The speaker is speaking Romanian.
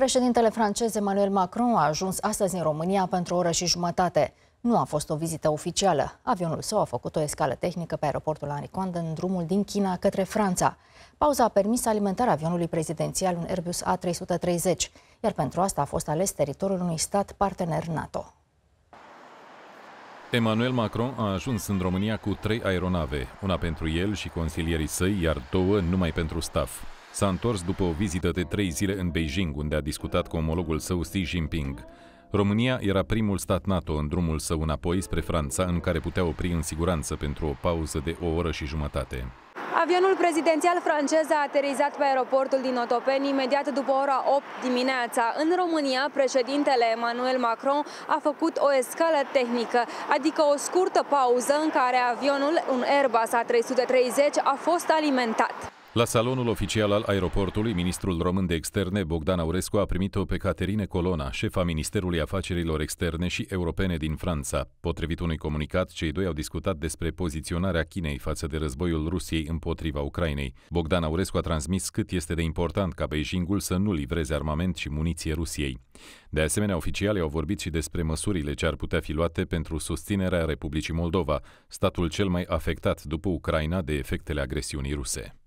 Președintele francez Emmanuel Macron a ajuns astăzi în România pentru o oră și jumătate. Nu a fost o vizită oficială. Avionul său a făcut o escală tehnică pe aeroportul Henri în drumul din China către Franța. Pauza a permis alimentarea avionului prezidențial un Airbus A330, iar pentru asta a fost ales teritoriul unui stat partener NATO. Emmanuel Macron a ajuns în România cu trei aeronave, una pentru el și consilierii săi, iar două numai pentru staff. S-a întors după o vizită de trei zile în Beijing, unde a discutat cu omologul său Xi Jinping. România era primul stat NATO în drumul său înapoi spre Franța, în care putea opri în siguranță pentru o pauză de o oră și jumătate. Avionul prezidențial francez a aterizat pe aeroportul din Otopeni imediat după ora 8 dimineața. În România, președintele Emmanuel Macron a făcut o escală tehnică, adică o scurtă pauză în care avionul, un Airbus A330, a fost alimentat. La salonul oficial al aeroportului, ministrul român de externe Bogdan Aurescu a primit-o pe Caterine Colona, șefa Ministerului Afacerilor Externe și Europene din Franța. Potrivit unui comunicat, cei doi au discutat despre poziționarea Chinei față de războiul Rusiei împotriva Ucrainei. Bogdan Aurescu a transmis cât este de important ca Beijingul să nu livreze armament și muniție Rusiei. De asemenea, oficialii au vorbit și despre măsurile ce ar putea fi luate pentru susținerea Republicii Moldova, statul cel mai afectat după Ucraina de efectele agresiunii ruse.